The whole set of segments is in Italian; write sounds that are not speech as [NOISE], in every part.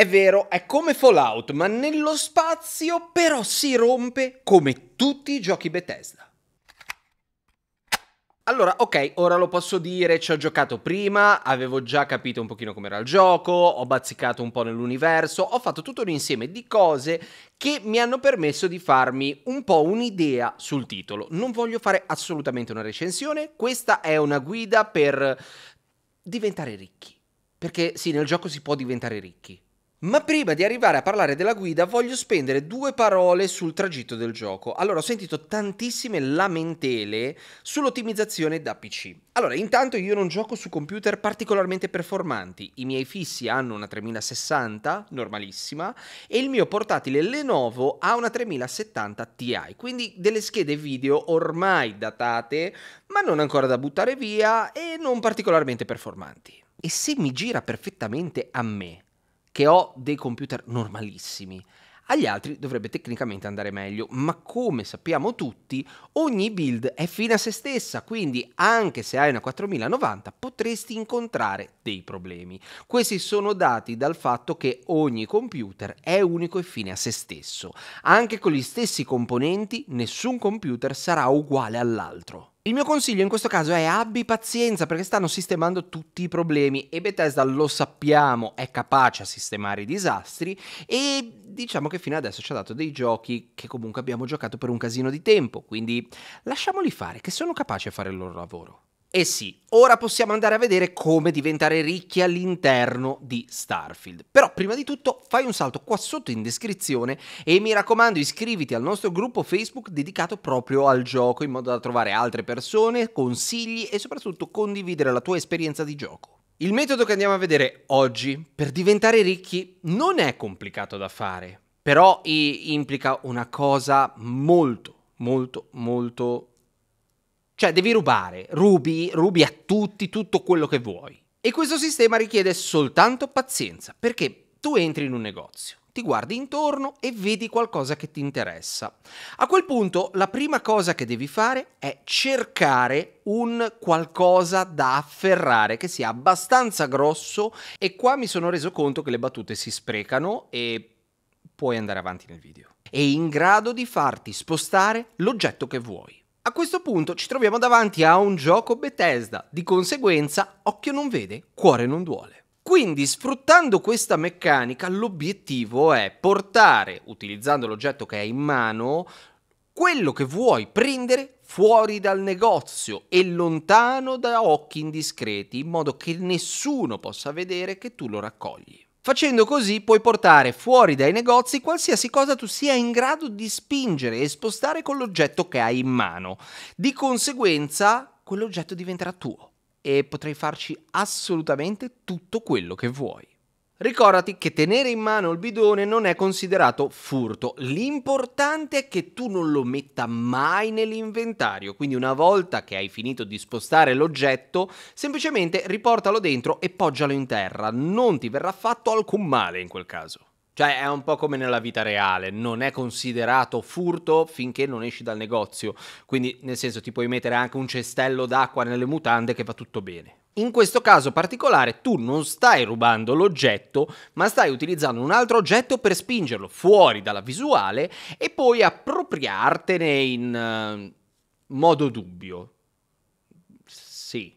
È vero, è come Fallout, ma nello spazio però si rompe come tutti i giochi Bethesda. Allora, ok, ora lo posso dire, ci ho giocato prima, avevo già capito un pochino com'era il gioco, ho bazzicato un po' nell'universo, ho fatto tutto un insieme di cose che mi hanno permesso di farmi un po' un'idea sul titolo. Non voglio fare assolutamente una recensione, questa è una guida per diventare ricchi. Perché sì, nel gioco si può diventare ricchi, ma prima di arrivare a parlare della guida voglio spendere due parole sul tragitto del gioco. Allora, ho sentito tantissime lamentele sull'ottimizzazione da PC. Allora, intanto io non gioco su computer particolarmente performanti. I miei fissi hanno una 3060, normalissima, e il mio portatile Lenovo ha una 3070 Ti, quindi delle schede video ormai datate, ma non ancora da buttare via e non particolarmente performanti. E se mi gira perfettamente a me, che ho dei computer normalissimi. Agli altri dovrebbe tecnicamente andare meglio, ma come sappiamo tutti, ogni build è fine a se stessa, quindi anche se hai una 4090 potresti incontrare dei problemi. Questi sono dati dal fatto che ogni computer è unico e fine a se stesso. Anche con gli stessi componenti, nessun computer sarà uguale all'altro. Il mio consiglio in questo caso è abbi pazienza perché stanno sistemando tutti i problemi e Bethesda lo sappiamo è capace a sistemare i disastri e diciamo che fino adesso ci ha dato dei giochi che comunque abbiamo giocato per un casino di tempo, quindi lasciamoli fare che sono capaci a fare il loro lavoro. E eh sì, ora possiamo andare a vedere come diventare ricchi all'interno di Starfield. Però prima di tutto fai un salto qua sotto in descrizione e mi raccomando iscriviti al nostro gruppo Facebook dedicato proprio al gioco in modo da trovare altre persone, consigli e soprattutto condividere la tua esperienza di gioco. Il metodo che andiamo a vedere oggi per diventare ricchi non è complicato da fare, però implica una cosa molto molto molto cioè devi rubare, rubi, rubi a tutti tutto quello che vuoi. E questo sistema richiede soltanto pazienza, perché tu entri in un negozio, ti guardi intorno e vedi qualcosa che ti interessa. A quel punto la prima cosa che devi fare è cercare un qualcosa da afferrare che sia abbastanza grosso e qua mi sono reso conto che le battute si sprecano e puoi andare avanti nel video. È in grado di farti spostare l'oggetto che vuoi. A questo punto ci troviamo davanti a un gioco Bethesda, di conseguenza occhio non vede, cuore non duole. Quindi sfruttando questa meccanica l'obiettivo è portare, utilizzando l'oggetto che hai in mano, quello che vuoi prendere fuori dal negozio e lontano da occhi indiscreti, in modo che nessuno possa vedere che tu lo raccogli. Facendo così puoi portare fuori dai negozi qualsiasi cosa tu sia in grado di spingere e spostare con l'oggetto che hai in mano. Di conseguenza, quell'oggetto diventerà tuo e potrai farci assolutamente tutto quello che vuoi. Ricordati che tenere in mano il bidone non è considerato furto, l'importante è che tu non lo metta mai nell'inventario, quindi una volta che hai finito di spostare l'oggetto, semplicemente riportalo dentro e poggialo in terra, non ti verrà fatto alcun male in quel caso. Cioè è un po' come nella vita reale, non è considerato furto finché non esci dal negozio, quindi nel senso ti puoi mettere anche un cestello d'acqua nelle mutande che va tutto bene. In questo caso particolare tu non stai rubando l'oggetto, ma stai utilizzando un altro oggetto per spingerlo fuori dalla visuale e poi appropriartene in uh, modo dubbio. Sì.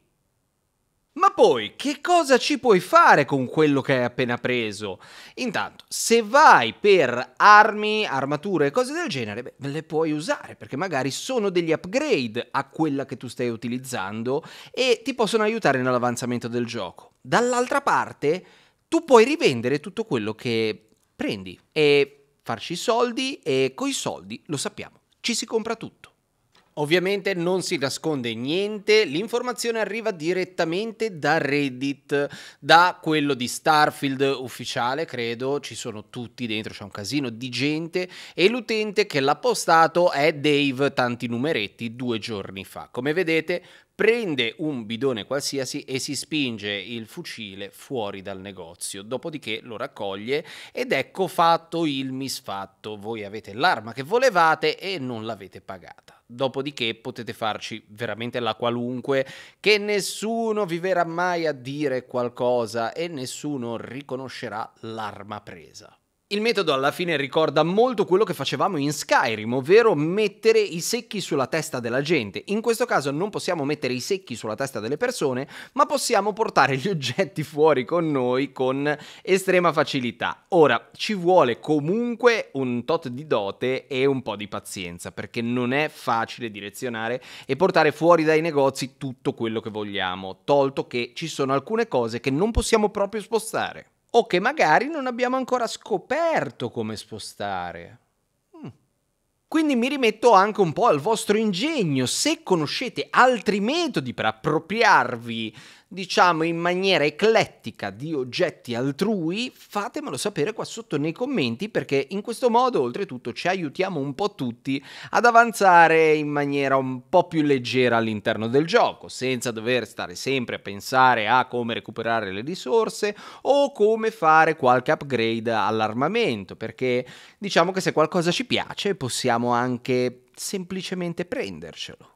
Ma poi, che cosa ci puoi fare con quello che hai appena preso? Intanto, se vai per armi, armature e cose del genere, beh, le puoi usare perché magari sono degli upgrade a quella che tu stai utilizzando e ti possono aiutare nell'avanzamento del gioco. Dall'altra parte, tu puoi rivendere tutto quello che prendi e farci soldi e coi soldi, lo sappiamo, ci si compra tutto. Ovviamente non si nasconde niente, l'informazione arriva direttamente da Reddit, da quello di Starfield ufficiale, credo, ci sono tutti dentro, c'è un casino di gente e l'utente che l'ha postato è Dave, tanti numeretti, due giorni fa. Come vedete prende un bidone qualsiasi e si spinge il fucile fuori dal negozio, dopodiché lo raccoglie ed ecco fatto il misfatto, voi avete l'arma che volevate e non l'avete pagata. Dopodiché potete farci veramente la qualunque, che nessuno vi verrà mai a dire qualcosa e nessuno riconoscerà l'arma presa. Il metodo alla fine ricorda molto quello che facevamo in Skyrim, ovvero mettere i secchi sulla testa della gente. In questo caso non possiamo mettere i secchi sulla testa delle persone, ma possiamo portare gli [LAUGHS] oggetti fuori con noi con estrema facilità. Ora, ci vuole comunque un tot di dote e un po' di pazienza, perché non è facile direzionare e portare fuori dai negozi tutto quello che vogliamo, tolto che ci sono alcune cose che non possiamo proprio spostare o che magari non abbiamo ancora scoperto come spostare. Mm. Quindi mi rimetto anche un po' al vostro ingegno, se conoscete altri metodi per appropriarvi diciamo in maniera eclettica di oggetti altrui, fatemelo sapere qua sotto nei commenti perché in questo modo oltretutto ci aiutiamo un po' tutti ad avanzare in maniera un po' più leggera all'interno del gioco, senza dover stare sempre a pensare a come recuperare le risorse o come fare qualche upgrade all'armamento, perché diciamo che se qualcosa ci piace possiamo anche semplicemente prendercelo.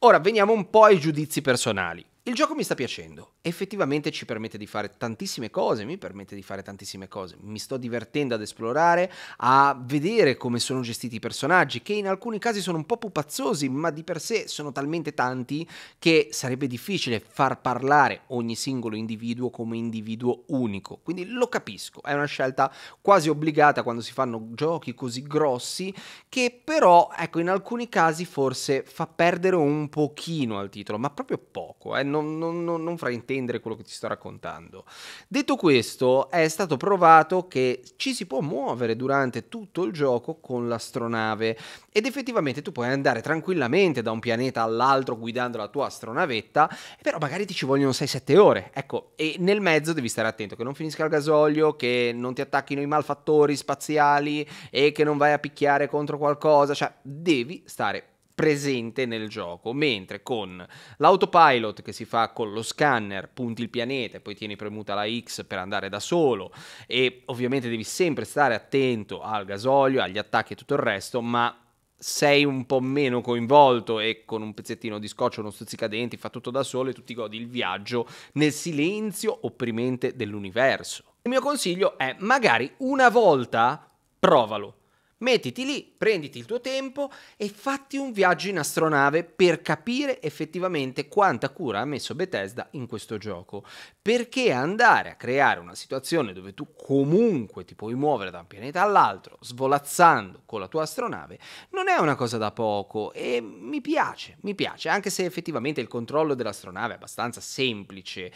Ora veniamo un po' ai giudizi personali. Il gioco mi sta piacendo, effettivamente ci permette di fare tantissime cose, mi permette di fare tantissime cose, mi sto divertendo ad esplorare, a vedere come sono gestiti i personaggi, che in alcuni casi sono un po' pupazzosi, ma di per sé sono talmente tanti che sarebbe difficile far parlare ogni singolo individuo come individuo unico, quindi lo capisco, è una scelta quasi obbligata quando si fanno giochi così grossi che però ecco in alcuni casi forse fa perdere un pochino al titolo, ma proprio poco, eh? Non non, non, non fraintendere quello che ti sto raccontando. Detto questo, è stato provato che ci si può muovere durante tutto il gioco con l'astronave ed effettivamente tu puoi andare tranquillamente da un pianeta all'altro guidando la tua astronavetta, però magari ti ci vogliono 6-7 ore, ecco, e nel mezzo devi stare attento che non finisca il gasolio, che non ti attacchino i malfattori spaziali e che non vai a picchiare contro qualcosa, cioè devi stare presente nel gioco, mentre con l'autopilot che si fa con lo scanner, punti il pianeta e poi tieni premuta la X per andare da solo e ovviamente devi sempre stare attento al gasolio, agli attacchi e tutto il resto, ma sei un po' meno coinvolto e con un pezzettino di scotch o uno stuzzicadenti fa tutto da solo e tu ti godi il viaggio nel silenzio opprimente dell'universo. Il mio consiglio è magari una volta provalo Mettiti lì, prenditi il tuo tempo e fatti un viaggio in astronave per capire effettivamente quanta cura ha messo Bethesda in questo gioco. Perché andare a creare una situazione dove tu comunque ti puoi muovere da un pianeta all'altro, svolazzando con la tua astronave, non è una cosa da poco e mi piace, mi piace, anche se effettivamente il controllo dell'astronave è abbastanza semplice.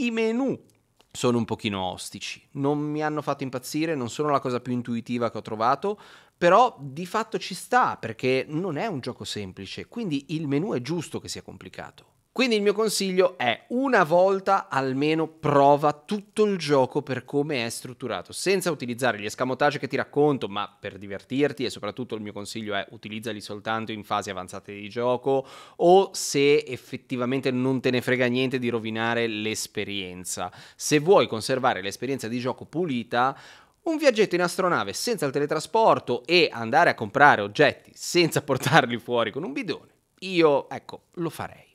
I menu sono un pochino ostici. Non mi hanno fatto impazzire, non sono la cosa più intuitiva che ho trovato, però di fatto ci sta perché non è un gioco semplice, quindi il menu è giusto che sia complicato. Quindi il mio consiglio è una volta almeno prova tutto il gioco per come è strutturato, senza utilizzare gli escamotage che ti racconto, ma per divertirti e soprattutto il mio consiglio è utilizzali soltanto in fasi avanzate di gioco o se effettivamente non te ne frega niente di rovinare l'esperienza. Se vuoi conservare l'esperienza di gioco pulita, un viaggetto in astronave senza il teletrasporto e andare a comprare oggetti senza [LAUGHS] portarli fuori con un bidone, io ecco, lo farei.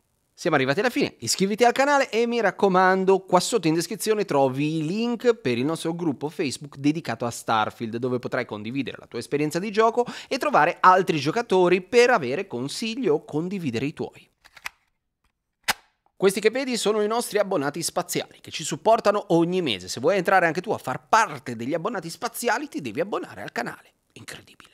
Siamo arrivati alla fine, iscriviti al canale e mi raccomando, qua sotto in descrizione trovi i link per il nostro gruppo Facebook dedicato a Starfield, dove potrai condividere la tua esperienza di gioco e trovare altri giocatori per avere consigli o condividere i tuoi. Questi che vedi sono i nostri abbonati spaziali che ci supportano ogni mese. Se vuoi entrare anche tu a far parte degli abbonati spaziali ti devi abbonare al canale. Incredibile.